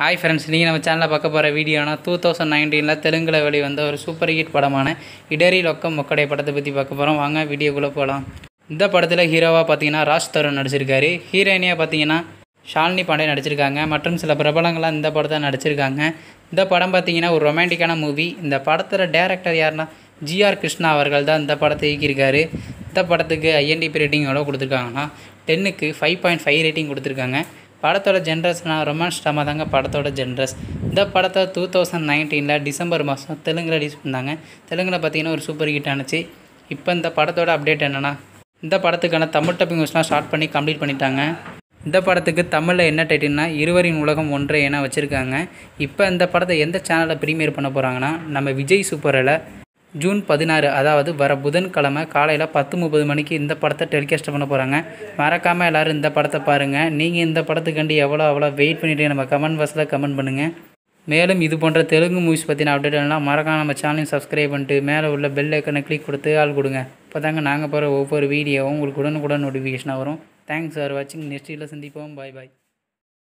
hi friends நீங்கள் நம்ம சேனலில் பார்க்க போகிற வீடியோனா டூ தௌசண்ட் நைன்டீனில் தெலுங்கில் வெளிவந்த ஒரு சூப்பர் ஹிட் படமான இடரி லொக்கம் மொக்கடை படத்தை பற்றி பார்க்க போகிறோம் வாங்க வீடியோக்குள்ளே போகலாம் இந்த படத்தில் ஹீரோவாக பார்த்தீங்கன்னா ராஜ் தருண் நடிச்சிருக்காரு ஹீரோயினியாக பார்த்தீங்கன்னா ஷாலினி பாண்டே நடிச்சிருக்காங்க மற்றும் சில பிரபலங்களாக இந்த படத்தை நடிச்சிருக்காங்க இந்த படம் பார்த்தீங்கன்னா ஒரு ரொமான்டிக்கான மூவி இந்த படத்தில் டேரக்டர் யாருன்னா ஜிஆர் கிருஷ்ணா அவர்கள் தான் இந்த படத்தை இயக்கியிருக்காரு இந்த படத்துக்கு ஐஎன்டிபி ரேட்டிங் எவ்வளோ கொடுத்துருக்காங்கன்னா டென்னுக்கு ஃபைவ் பாயிண்ட் ஃபைவ் ரேட்டிங் கொடுத்துருக்காங்க படத்தோட ஜென்ரஸ்னால் ரொமான்ஸ் ட்ராமா தாங்க படத்தோட ஜென்ரஸ் இந்த படத்தை டூ தௌசண்ட் நைன்டீனில் டிசம்பர் மாதம் தெலுங்கு ரிலீஸ் பண்ணாங்க தெலுங்கில் பார்த்தீங்கன்னா ஒரு சூப்பர் ஹிட் ஆனிச்சு இப்போ இந்த படத்தோட அப்டேட் என்னென்னா இந்த படத்துக்கான தமிழ் டப்பிங் நியூஸ்லாம் ஸ்டார்ட் பண்ணி கம்ப்ளீட் பண்ணிட்டாங்க இந்த படத்துக்கு தமிழில் என்ன டைட்டில்னா இருவரின் உலகம் ஒன்றே என வச்சுருக்காங்க இப்போ இந்த படத்தை எந்த சேனலில் ப்ரீமியர் பண்ண போகிறாங்கன்னா நம்ம விஜய் சூப்பரில் ஜூன் பதினாறு அதாவது வர புதன்கிழமை காலையில் பத்து முப்பது மணிக்கு இந்த படத்தை டெலிகாஸ்ட் பண்ண போகிறாங்க மறக்காமல் எல்லோரும் இந்த படத்தை பாருங்கள் நீங்கள் இந்த படத்துக்காண்டி எவ்வளோ அவ்வளோ வெயிட் பண்ணிவிட்டு நம்ம கமெண்ட் பாக்ஸில் கமெண்ட் பண்ணுங்கள் மேலும் இது போன்ற தெலுங்கு மூவிஸ் பற்றின அப்டேட்லாம் மறக்காம நம்ம சேனலையும் சப்ஸ்கிரைப் பண்ணிட்டு மேலே உள்ள பெல் ஐக்கனை கிளிக் கொடுத்து ஆள் கொடுங்க இப்போ தாங்க நாங்கள் போகிற ஒவ்வொரு வீடியோவும் உங்களுக்கு உடனுக்குடன் நோட்டிஃபிகேஷனாக வரும் தேங்க்ஸ் ஃபார் வாட்சிங் நெக்ஸ்ட் வீடியோவில் சந்திப்போம் பாய் பாய்